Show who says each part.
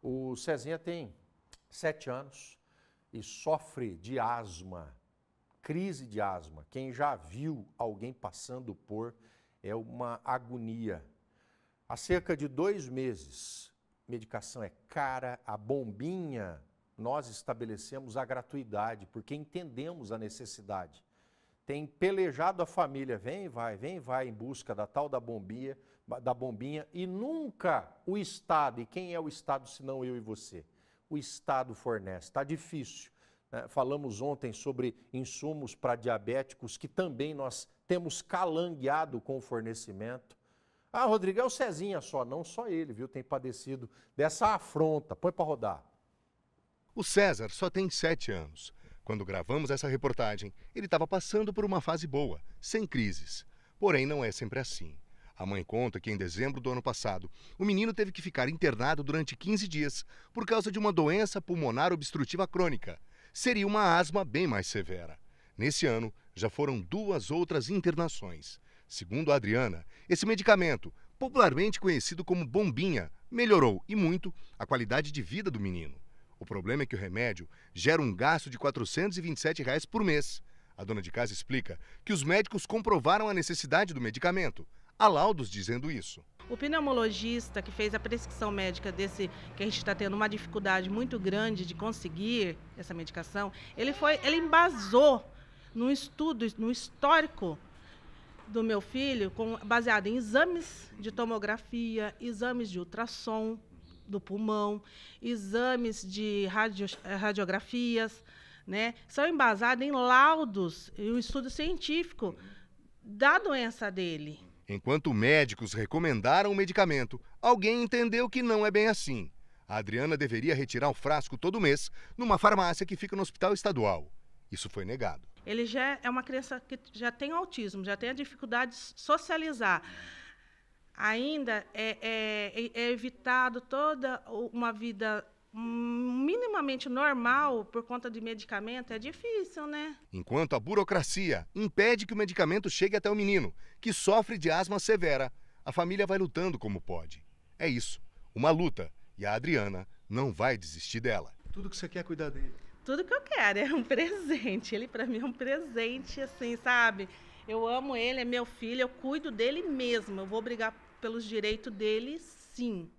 Speaker 1: O Cezinha tem sete anos e sofre de asma, crise de asma. Quem já viu alguém passando por é uma agonia. Há cerca de dois meses, medicação é cara, a bombinha, nós estabelecemos a gratuidade, porque entendemos a necessidade tem pelejado a família, vem e vai, vem e vai em busca da tal da bombinha, da bombinha e nunca o Estado, e quem é o Estado se não eu e você? O Estado fornece, está difícil. Né? Falamos ontem sobre insumos para diabéticos que também nós temos calangueado com o fornecimento. Ah, Rodrigo, é o Cezinha só, não só ele, viu? Tem padecido dessa afronta. Põe para rodar. O César só tem sete anos quando gravamos essa
Speaker 2: reportagem, ele estava passando por uma fase boa, sem crises. Porém, não é sempre assim. A mãe conta que em dezembro do ano passado, o menino teve que ficar internado durante 15 dias por causa de uma doença pulmonar obstrutiva crônica. Seria uma asma bem mais severa. Nesse ano, já foram duas outras internações. Segundo a Adriana, esse medicamento, popularmente conhecido como bombinha, melhorou e muito a qualidade de vida do menino. O problema é que o remédio gera um gasto de R$ 427 reais por mês. A dona de casa explica que os médicos comprovaram a necessidade do medicamento. Há laudos dizendo isso.
Speaker 3: O pneumologista que fez a prescrição médica desse, que a gente está tendo uma dificuldade muito grande de conseguir essa medicação, ele foi, ele embasou no estudo, no histórico do meu filho, com, baseado em exames de tomografia, exames de ultrassom, do pulmão, exames de radio, eh, radiografias, né? São embasados em laudos e um estudo científico da doença dele.
Speaker 2: Enquanto médicos recomendaram o medicamento, alguém entendeu que não é bem assim. A Adriana deveria retirar o frasco todo mês numa farmácia que fica no hospital estadual. Isso foi negado.
Speaker 3: Ele já é uma criança que já tem autismo, já tem a dificuldade de socializar ainda é, é, é evitado toda uma vida minimamente normal por conta de medicamento é difícil, né?
Speaker 2: Enquanto a burocracia impede que o medicamento chegue até o menino, que sofre de asma severa, a família vai lutando como pode. É isso, uma luta, e a Adriana não vai desistir dela. Tudo que você quer é cuidar dele.
Speaker 3: Tudo que eu quero, é um presente. Ele para mim é um presente assim, sabe? Eu amo ele, é meu filho, eu cuido dele mesmo. Eu vou brigar pelos direitos dele, sim.